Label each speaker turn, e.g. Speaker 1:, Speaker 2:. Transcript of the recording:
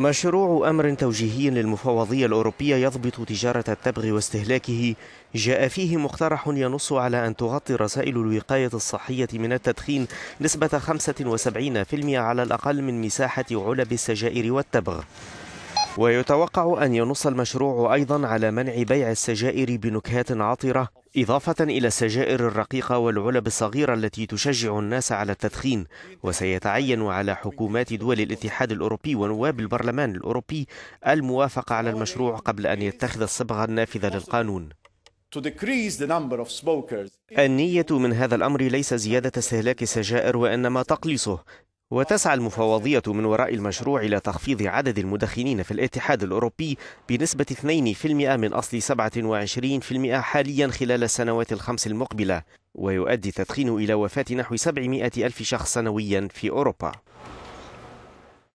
Speaker 1: مشروع أمر توجيهي للمفوضية الأوروبية يضبط تجارة التبغ واستهلاكه جاء فيه مقترح ينص على أن تغطي رسائل الوقاية الصحية من التدخين نسبة 75% على الأقل من مساحة علب السجائر والتبغ ويتوقع أن ينص المشروع أيضا على منع بيع السجائر بنكهات عطرة إضافة إلى السجائر الرقيقة والعلب الصغيرة التي تشجع الناس على التدخين وسيتعين على حكومات دول الاتحاد الأوروبي ونواب البرلمان الأوروبي الموافقة على المشروع قبل أن يتخذ الصبغة النافذة للقانون النية من هذا الأمر ليس زيادة استهلاك السجائر وإنما تقليصه وتسعى المفوضية من وراء المشروع إلى تخفيض عدد المدخنين في الاتحاد الأوروبي بنسبة 2% من أصل 27% حاليا خلال السنوات الخمس المقبلة ويؤدي التدخين إلى وفاة نحو 700 ألف شخص سنويا في أوروبا